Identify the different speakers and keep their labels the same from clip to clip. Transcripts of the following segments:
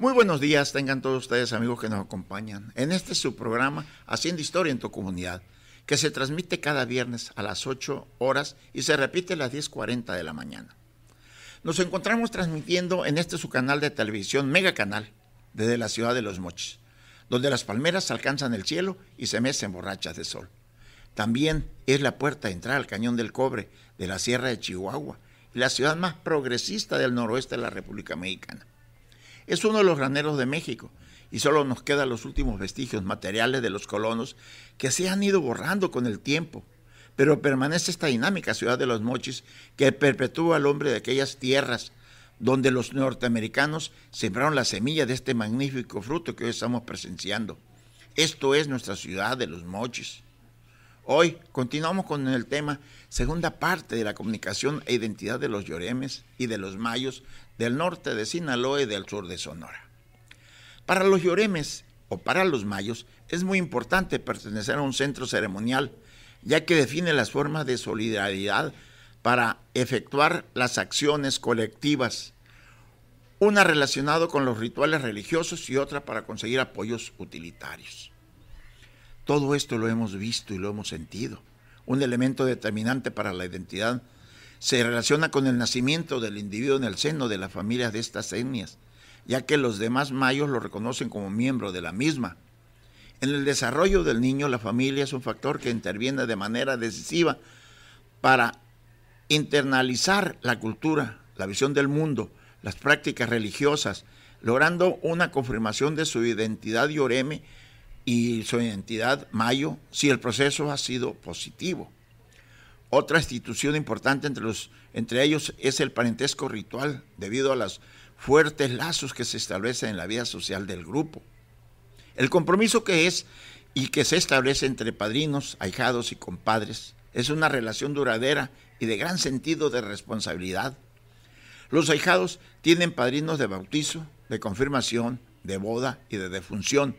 Speaker 1: Muy buenos días, tengan todos ustedes amigos que nos acompañan en este es su programa Haciendo Historia en tu comunidad, que se transmite cada viernes a las 8 horas y se repite a las 10.40 de la mañana. Nos encontramos transmitiendo en este su canal de televisión Mega Canal, desde la ciudad de Los Mochis, donde las palmeras alcanzan el cielo y se mecen borrachas de sol. También es la puerta de entrada al Cañón del Cobre de la Sierra de Chihuahua, la ciudad más progresista del noroeste de la República Mexicana. Es uno de los graneros de México y solo nos quedan los últimos vestigios materiales de los colonos que se han ido borrando con el tiempo. Pero permanece esta dinámica ciudad de los mochis que perpetúa al hombre de aquellas tierras donde los norteamericanos sembraron la semilla de este magnífico fruto que hoy estamos presenciando. Esto es nuestra ciudad de los mochis. Hoy continuamos con el tema segunda parte de la comunicación e identidad de los lloremes y de los mayos del norte de Sinaloa y del sur de Sonora. Para los lloremes o para los mayos es muy importante pertenecer a un centro ceremonial, ya que define las formas de solidaridad para efectuar las acciones colectivas, una relacionada con los rituales religiosos y otra para conseguir apoyos utilitarios. Todo esto lo hemos visto y lo hemos sentido, un elemento determinante para la identidad se relaciona con el nacimiento del individuo en el seno de las familias de estas etnias, ya que los demás mayos lo reconocen como miembro de la misma. En el desarrollo del niño, la familia es un factor que interviene de manera decisiva para internalizar la cultura, la visión del mundo, las prácticas religiosas, logrando una confirmación de su identidad yoreme y su identidad mayo si el proceso ha sido positivo. Otra institución importante entre, los, entre ellos es el parentesco ritual, debido a los fuertes lazos que se establecen en la vida social del grupo. El compromiso que es y que se establece entre padrinos, ahijados y compadres es una relación duradera y de gran sentido de responsabilidad. Los ahijados tienen padrinos de bautizo, de confirmación, de boda y de defunción,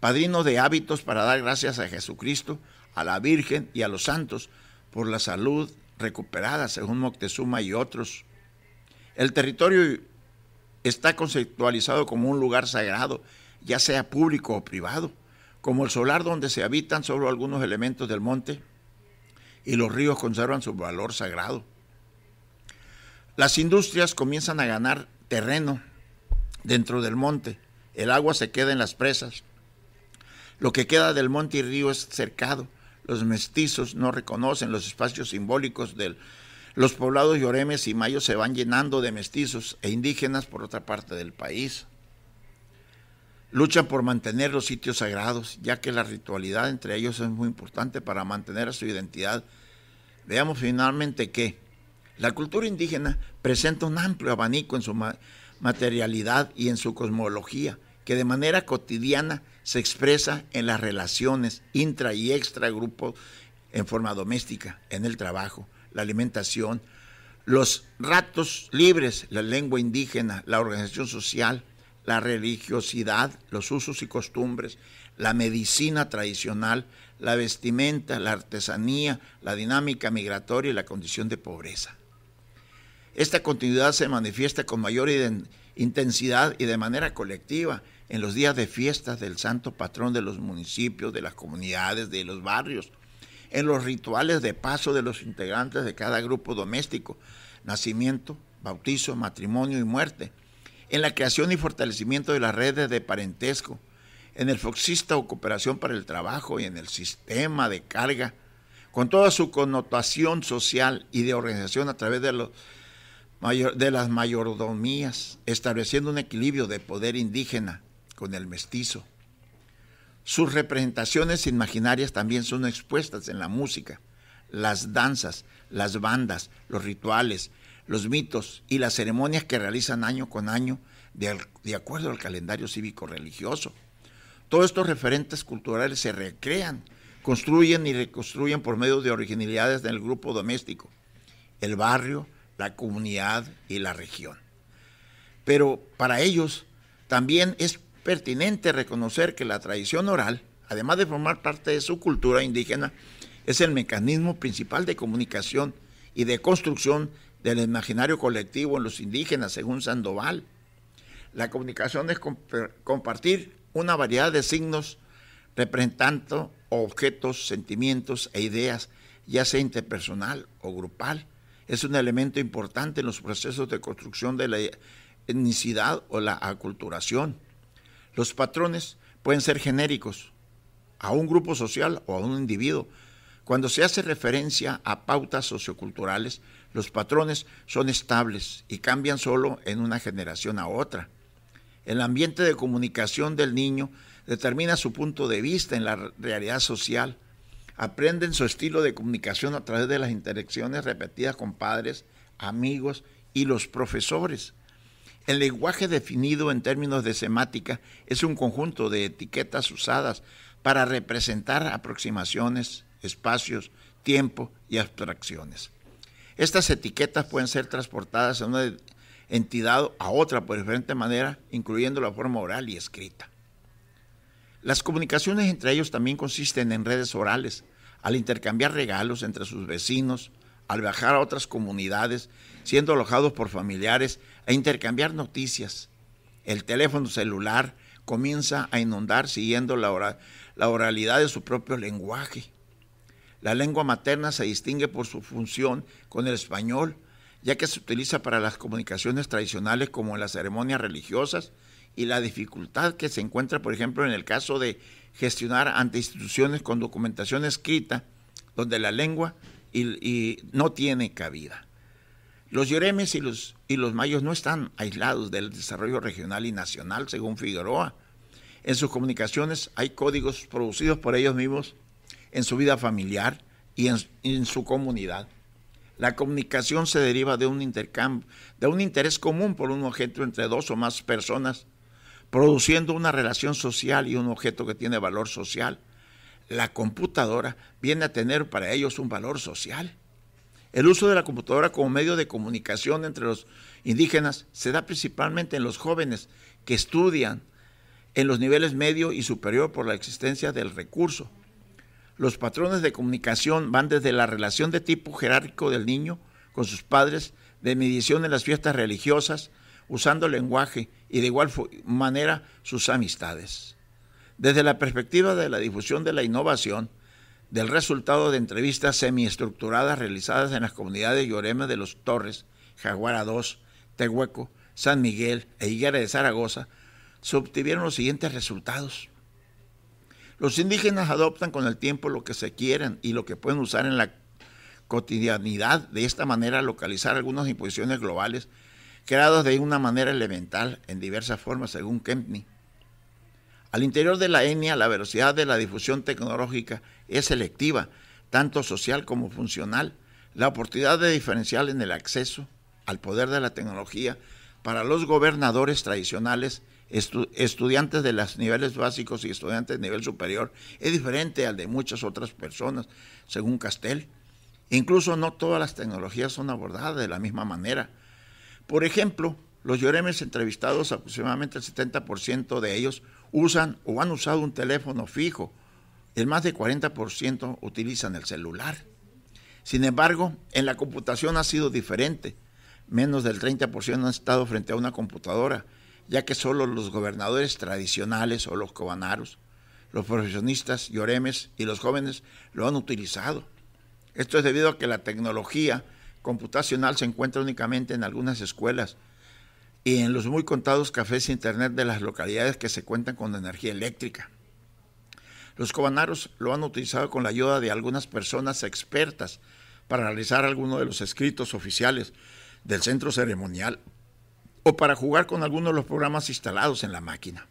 Speaker 1: padrinos de hábitos para dar gracias a Jesucristo, a la Virgen y a los santos por la salud recuperada, según Moctezuma y otros. El territorio está conceptualizado como un lugar sagrado, ya sea público o privado, como el solar donde se habitan solo algunos elementos del monte y los ríos conservan su valor sagrado. Las industrias comienzan a ganar terreno dentro del monte, el agua se queda en las presas, lo que queda del monte y río es cercado, los mestizos no reconocen los espacios simbólicos del... Los poblados yoremes y mayos se van llenando de mestizos e indígenas por otra parte del país. Luchan por mantener los sitios sagrados, ya que la ritualidad entre ellos es muy importante para mantener su identidad. Veamos finalmente que la cultura indígena presenta un amplio abanico en su materialidad y en su cosmología, que de manera cotidiana se expresa en las relaciones intra y extra grupo en forma doméstica, en el trabajo, la alimentación, los ratos libres, la lengua indígena, la organización social, la religiosidad, los usos y costumbres, la medicina tradicional, la vestimenta, la artesanía, la dinámica migratoria y la condición de pobreza. Esta continuidad se manifiesta con mayor intensidad y de manera colectiva en los días de fiestas del santo patrón de los municipios, de las comunidades, de los barrios, en los rituales de paso de los integrantes de cada grupo doméstico, nacimiento, bautizo, matrimonio y muerte, en la creación y fortalecimiento de las redes de parentesco, en el Foxista o Cooperación para el Trabajo y en el sistema de carga, con toda su connotación social y de organización a través de, los, de las mayordomías, estableciendo un equilibrio de poder indígena, con el mestizo. Sus representaciones imaginarias también son expuestas en la música, las danzas, las bandas, los rituales, los mitos y las ceremonias que realizan año con año de, de acuerdo al calendario cívico religioso. Todos estos referentes culturales se recrean, construyen y reconstruyen por medio de originalidades del grupo doméstico, el barrio, la comunidad y la región. Pero para ellos también es pertinente reconocer que la tradición oral, además de formar parte de su cultura indígena, es el mecanismo principal de comunicación y de construcción del imaginario colectivo en los indígenas, según Sandoval. La comunicación es compartir una variedad de signos representando objetos, sentimientos e ideas, ya sea interpersonal o grupal. Es un elemento importante en los procesos de construcción de la e-, etnicidad o la aculturación. Los patrones pueden ser genéricos a un grupo social o a un individuo. Cuando se hace referencia a pautas socioculturales, los patrones son estables y cambian solo en una generación a otra. El ambiente de comunicación del niño determina su punto de vista en la realidad social. Aprenden su estilo de comunicación a través de las interacciones repetidas con padres, amigos y los profesores. El lenguaje definido en términos de semática es un conjunto de etiquetas usadas para representar aproximaciones, espacios, tiempo y abstracciones. Estas etiquetas pueden ser transportadas de una entidad a otra por diferente manera, incluyendo la forma oral y escrita. Las comunicaciones entre ellos también consisten en redes orales, al intercambiar regalos entre sus vecinos, al viajar a otras comunidades, siendo alojados por familiares a e intercambiar noticias. El teléfono celular comienza a inundar siguiendo la, oralidad de su propio lenguaje. La lengua materna se distingue por su función con el español, ya que se utiliza para las comunicaciones tradicionales como en las ceremonias religiosas y la dificultad que se encuentra, por ejemplo, en el caso de gestionar ante instituciones con documentación escrita, donde la lengua no tiene cabida. Los yoremes y los, Mayos no están aislados del desarrollo regional y nacional, según Figueroa. En sus comunicaciones hay códigos producidos por ellos mismos en su vida familiar y en su comunidad. La comunicación se deriva de un intercambio, de un interés común por un objeto entre dos o más personas, produciendo una relación social y un objeto que tiene valor social. La computadora viene a tener para ellos un valor social. El uso de la computadora como medio de comunicación entre los indígenas se da principalmente en los jóvenes que estudian en los niveles medio y superior por la existencia del recurso. Los patrones de comunicación van desde la relación de tipo jerárquico del niño con sus padres, de medición en las fiestas religiosas, usando lenguaje y de igual manera sus amistades. Desde la perspectiva de la difusión de la innovación, del resultado de entrevistas semiestructuradas realizadas en las comunidades Llorema de los Torres, Jaguarados, Tehueco, San Miguel e Higuera de Zaragoza, se obtuvieron los siguientes resultados. Los indígenas adoptan con el tiempo lo que se quieren y lo que pueden usar en la cotidianidad, de esta manera localizar algunas imposiciones globales creadas de una manera elemental en diversas formas según Kempney. Al interior de la etnia, la velocidad de la difusión tecnológica es selectiva, tanto social como funcional. La oportunidad de diferencial en el acceso al poder de la tecnología para los gobernadores tradicionales, estudiantes de los niveles básicos y estudiantes de nivel superior, es diferente al de muchas otras personas, según Castell. Incluso no todas las tecnologías son abordadas de la misma manera. Por ejemplo, los yoremes entrevistados, aproximadamente el 70% de ellos, usan o han usado un teléfono fijo. El más de 40% utilizan el celular. Sin embargo, en la computación ha sido diferente. Menos del 30% han estado frente a una computadora, ya que solo los gobernadores tradicionales o los cobanaros, los profesionistas, yoremes y los jóvenes lo han utilizado. Esto es debido a que la tecnología computacional se encuentra únicamente en algunas escuelas, y en los muy contados cafés e internet de las localidades que se cuentan con energía eléctrica. Los cobanaros lo han utilizado con la ayuda de algunas personas expertas para realizar algunos de los escritos oficiales del centro ceremonial o para jugar con algunos de los programas instalados en la máquina.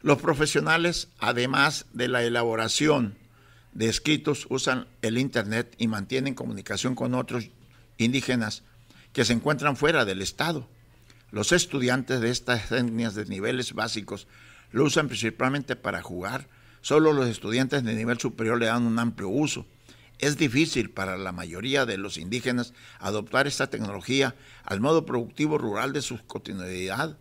Speaker 1: Los profesionales, además de la elaboración de escritos, usan el Internet y mantienen comunicación con otros indígenas que se encuentran fuera del Estado. Los estudiantes de estas etnias de niveles básicos lo usan principalmente para jugar. Solo los estudiantes de nivel superior le dan un amplio uso. Es difícil para la mayoría de los indígenas adoptar esta tecnología al modo productivo rural de su continuidad.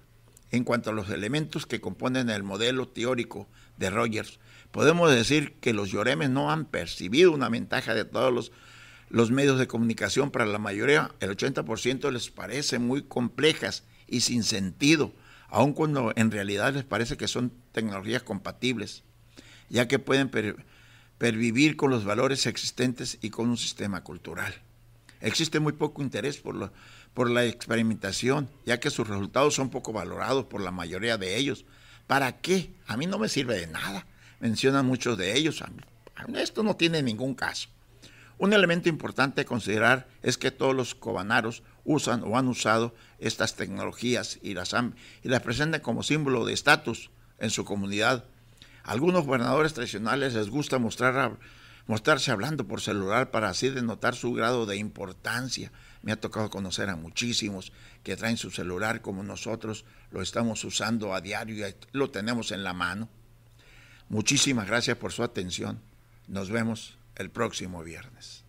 Speaker 1: En cuanto a los elementos que componen el modelo teórico de Rogers, podemos decir que los yoremes no han percibido una ventaja de todos los los medios de comunicación para la mayoría, el 80% les parece muy complejas y sin sentido, aun cuando en realidad les parece que son tecnologías compatibles, ya que pueden pervivir con los valores existentes y con un sistema cultural. Existe muy poco interés por, por la experimentación, ya que sus resultados son poco valorados por la mayoría de ellos. ¿Para qué? A mí no me sirve de nada. Mencionan muchos de ellos. A esto no tiene ningún caso. Un elemento importante a considerar es que todos los cobanaros usan o han usado estas tecnologías y las, presentan como símbolo de estatus en su comunidad. algunos gobernadores tradicionales les gusta mostrarse hablando por celular para así denotar su grado de importancia. Me ha tocado conocer a muchísimos que traen su celular como nosotros lo estamos usando a diario y lo tenemos en la mano. Muchísimas gracias por su atención. Nos vemos el próximo viernes.